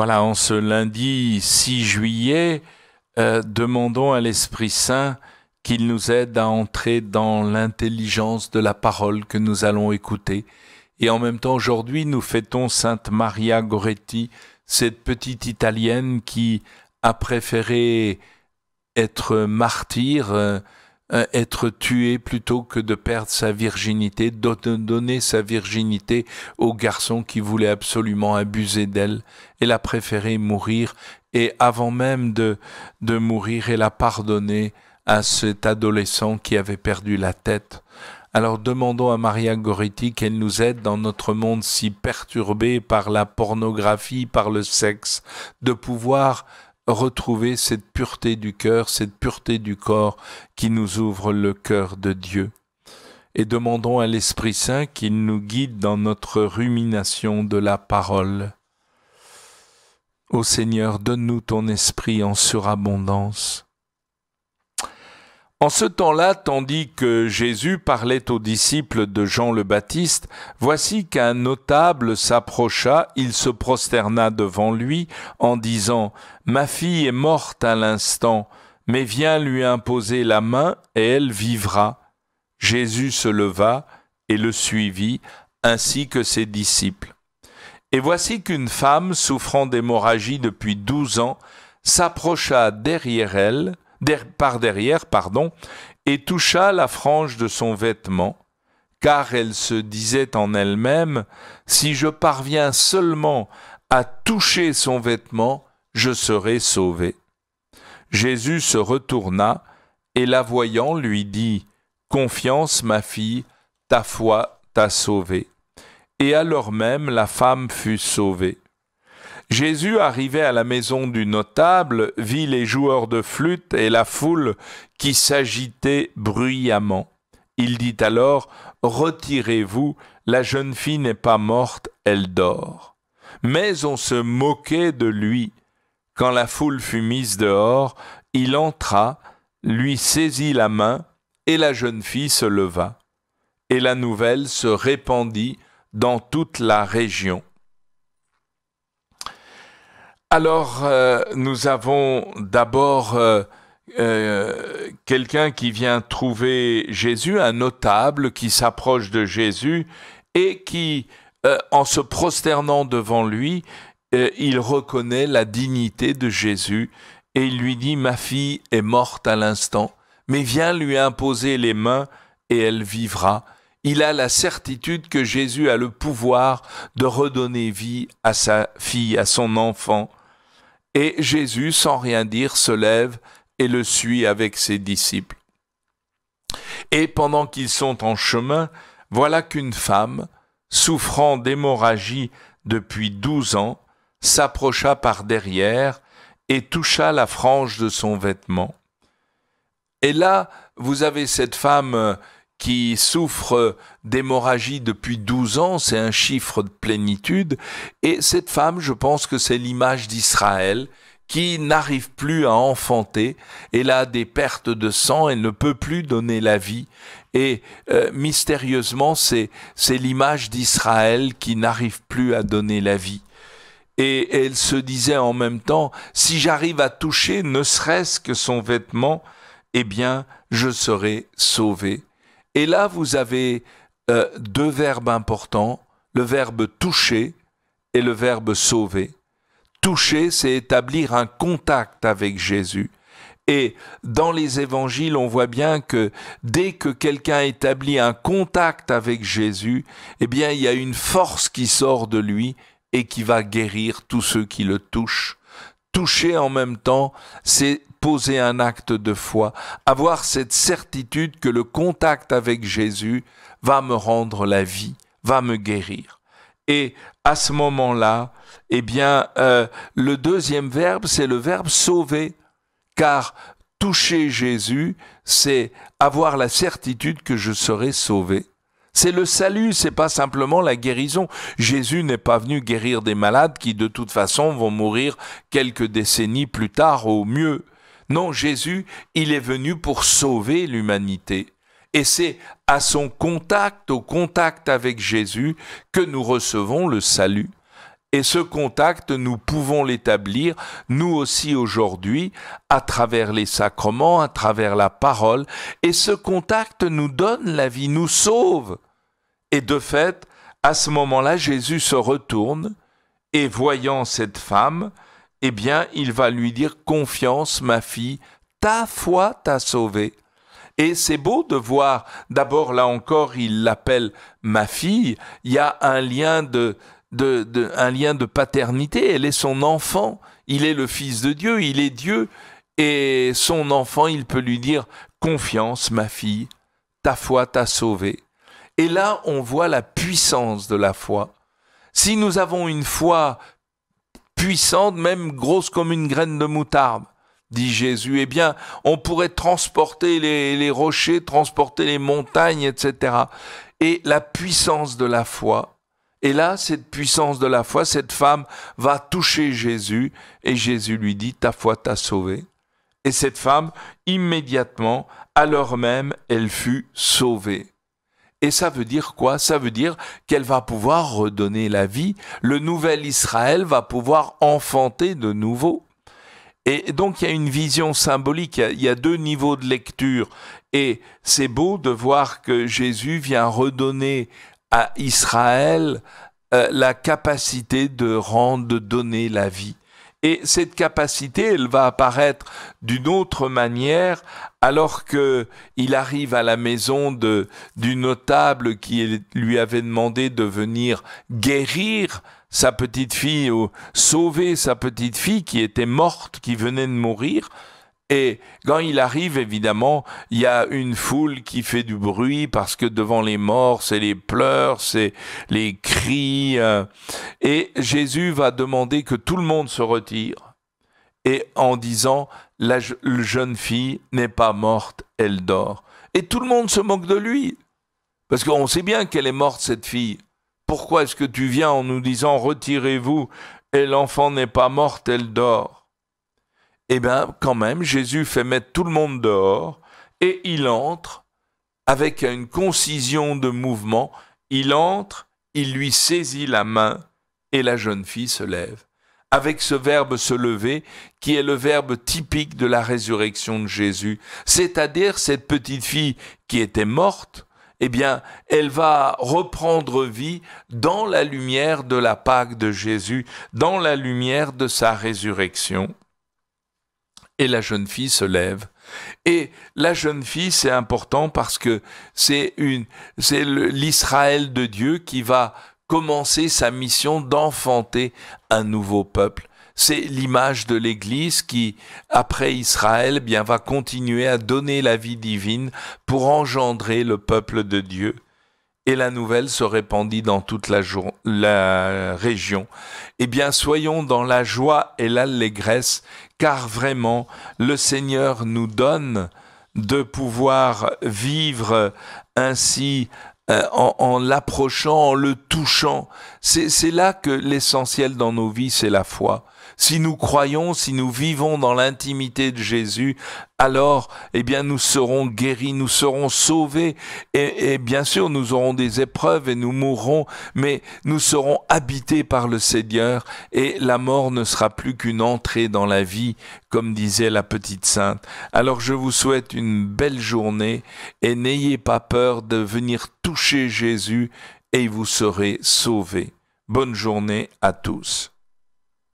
Voilà, en ce lundi 6 juillet, euh, demandons à l'Esprit Saint qu'il nous aide à entrer dans l'intelligence de la parole que nous allons écouter. Et en même temps, aujourd'hui, nous fêtons Sainte Maria Goretti, cette petite Italienne qui a préféré être martyre euh, euh, être tuée plutôt que de perdre sa virginité, de donner sa virginité au garçon qui voulait absolument abuser d'elle. Elle a préféré mourir et avant même de, de mourir, elle a pardonné à cet adolescent qui avait perdu la tête. Alors demandons à Maria Goretti qu'elle nous aide dans notre monde si perturbé par la pornographie, par le sexe, de pouvoir retrouver cette pureté du cœur, cette pureté du corps qui nous ouvre le cœur de Dieu. Et demandons à l'Esprit Saint qu'il nous guide dans notre rumination de la parole. Ô Seigneur, donne-nous ton esprit en surabondance en ce temps-là, tandis que Jésus parlait aux disciples de Jean le Baptiste, voici qu'un notable s'approcha, il se prosterna devant lui en disant Ma fille est morte à l'instant, mais viens lui imposer la main et elle vivra. Jésus se leva et le suivit, ainsi que ses disciples. Et voici qu'une femme, souffrant d'hémorragie depuis douze ans, s'approcha derrière elle, par derrière, pardon, et toucha la frange de son vêtement, car elle se disait en elle-même, si je parviens seulement à toucher son vêtement, je serai sauvé. Jésus se retourna et la voyant lui dit, Confiance, ma fille, ta foi t'a sauvée. Et alors même la femme fut sauvée Jésus, arrivé à la maison du notable, vit les joueurs de flûte et la foule qui s'agitait bruyamment. Il dit alors, Retirez-vous, la jeune fille n'est pas morte, elle dort. Mais on se moquait de lui. Quand la foule fut mise dehors, il entra, lui saisit la main, et la jeune fille se leva. Et la nouvelle se répandit dans toute la région. Alors, euh, nous avons d'abord euh, euh, quelqu'un qui vient trouver Jésus, un notable qui s'approche de Jésus et qui, en se prosternant devant lui, il reconnaît la dignité de Jésus et il lui dit, ma fille est morte à l'instant, mais viens lui imposer les mains et elle vivra. Il a la certitude que Jésus a le pouvoir de redonner vie à sa fille, à son enfant. Et Jésus, sans rien dire, se lève et le suit avec ses disciples. Et pendant qu'ils sont en chemin, voilà qu'une femme, souffrant d'hémorragie depuis douze ans, s'approcha par derrière et toucha la frange de son vêtement. Et là, vous avez cette femme qui souffre d'hémorragie depuis 12 ans, c'est un chiffre de plénitude, et cette femme, je pense que c'est l'image d'Israël qui n'arrive plus à enfanter, elle a des pertes de sang, elle ne peut plus donner la vie, et euh, mystérieusement, c'est l'image d'Israël qui n'arrive plus à donner la vie. Et, et elle se disait en même temps, si j'arrive à toucher ne serait-ce que son vêtement, eh bien, je serai sauvé. Et là, vous avez euh, deux verbes importants, le verbe toucher et le verbe sauver. Toucher, c'est établir un contact avec Jésus. Et dans les évangiles, on voit bien que dès que quelqu'un établit un contact avec Jésus, eh bien, il y a une force qui sort de lui et qui va guérir tous ceux qui le touchent toucher en même temps, c'est poser un acte de foi, avoir cette certitude que le contact avec Jésus va me rendre la vie, va me guérir. Et à ce moment-là, eh bien, euh, le deuxième verbe, c'est le verbe sauver, car toucher Jésus, c'est avoir la certitude que je serai sauvé. C'est le salut, c'est pas simplement la guérison. Jésus n'est pas venu guérir des malades qui de toute façon vont mourir quelques décennies plus tard au mieux. Non, Jésus, il est venu pour sauver l'humanité. Et c'est à son contact, au contact avec Jésus, que nous recevons le salut. Et ce contact, nous pouvons l'établir, nous aussi aujourd'hui, à travers les sacrements, à travers la parole. Et ce contact nous donne la vie, nous sauve. Et de fait, à ce moment-là, Jésus se retourne et voyant cette femme, eh bien, il va lui dire confiance, ma fille, ta foi t'a sauvée. Et c'est beau de voir, d'abord là encore, il l'appelle ma fille, il y a un lien de, un lien de paternité, elle est son enfant, il est le fils de Dieu, il est Dieu, et son enfant, il peut lui dire, confiance, ma fille, ta foi t'a sauvée. Et là, on voit la puissance de la foi. Si nous avons une foi puissante, même grosse comme une graine de moutarde, dit Jésus, eh bien, on pourrait transporter les, rochers, transporter les montagnes, etc. Et la puissance de la foi, et là, cette puissance de la foi, cette femme va toucher Jésus et Jésus lui dit, ta foi t'a sauvée ». Et cette femme, immédiatement, à l'heure même, elle fut sauvée. Et ça veut dire quoi Ça veut dire qu'elle va pouvoir redonner la vie. Le nouvel Israël va pouvoir enfanter de nouveau. Et donc il y a une vision symbolique, il y a, deux niveaux de lecture. Et c'est beau de voir que Jésus vient redonner à Israël euh, la capacité de rendre, de donner la vie. Et cette capacité, elle va apparaître d'une autre manière alors que il arrive à la maison du notable qui lui avait demandé de venir guérir sa petite fille ou sauver sa petite fille qui était morte, qui venait de mourir. Et quand il arrive, évidemment, il y a une foule qui fait du bruit parce que devant les morts, c'est les pleurs, c'est les cris. Euh. Et Jésus va demander que tout le monde se retire. Et en disant, la jeune fille n'est pas morte, elle dort. Et tout le monde se moque de lui. Parce qu'on sait bien qu'elle est morte, cette fille. Pourquoi est-ce que tu viens en nous disant, retirez-vous, et l'enfant n'est pas morte, elle dort eh bien, quand même, Jésus fait mettre tout le monde dehors et il entre avec une concision de mouvement. Il entre, il lui saisit la main et la jeune fille se lève. Avec ce verbe se lever, qui est le verbe typique de la résurrection de Jésus, c'est-à-dire cette petite fille qui était morte, eh bien, elle va reprendre vie dans la lumière de la Pâque de Jésus, dans la lumière de sa résurrection et la jeune fille se lève. Et la jeune fille, c'est important parce que c'est c'est l'Israël de Dieu qui va commencer sa mission d'enfanter un nouveau peuple. C'est l'image de l'Église qui, après Israël, eh bien va continuer à donner la vie divine pour engendrer le peuple de Dieu et la nouvelle se répandit dans toute la, région. Eh bien, soyons dans la joie et l'allégresse, car vraiment, le Seigneur nous donne de pouvoir vivre ainsi euh, en, en l'approchant, en le touchant. C'est là que l'essentiel dans nos vies, c'est la foi. Si nous croyons, si nous vivons dans l'intimité de Jésus, alors, eh bien, nous serons guéris, nous serons sauvés, et, et, bien sûr, nous aurons des épreuves et nous mourrons, mais nous serons habités par le Seigneur, et la mort ne sera plus qu'une entrée dans la vie, comme disait la petite sainte. Alors, je vous souhaite une belle journée, et n'ayez pas peur de venir toucher Jésus, et vous serez sauvés. Bonne journée à tous.